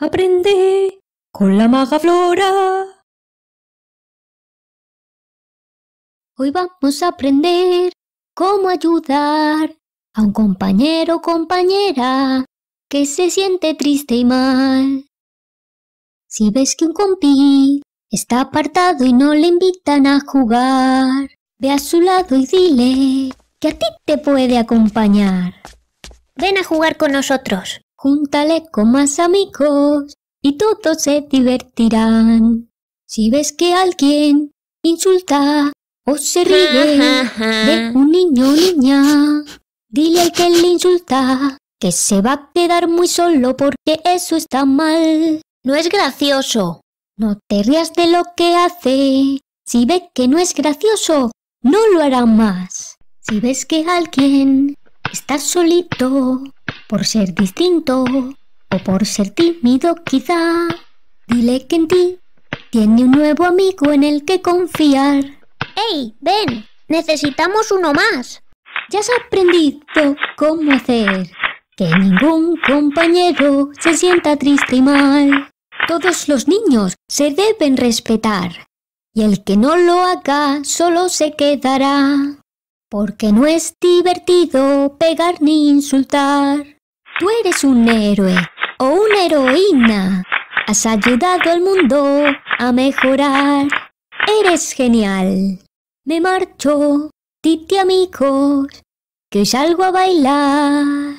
Aprende con la maga Flora. Hoy vamos a aprender cómo ayudar a un compañero o compañera que se siente triste y mal. Si ves que un compi está apartado y no le invitan a jugar, ve a su lado y dile que a ti te puede acompañar. Ven a jugar con nosotros. Júntale con más amigos y todos se divertirán. Si ves que alguien insulta o se ríe de un niño o niña, dile al que le insulta que se va a quedar muy solo porque eso está mal. No es gracioso. No te rías de lo que hace. Si ves que no es gracioso, no lo hará más. Si ves que alguien está solito por ser distinto o por ser tímido quizá, dile que en ti tiene un nuevo amigo en el que confiar. ¡Ey, ven! Necesitamos uno más. Ya has aprendido cómo hacer que ningún compañero se sienta triste y mal. Todos los niños se deben respetar y el que no lo haga solo se quedará, porque no es divertido pegar ni insultar. Tú eres un héroe o una heroína. Has ayudado al mundo a mejorar. Eres genial. Me marcho, Titi amigos, que salgo a bailar.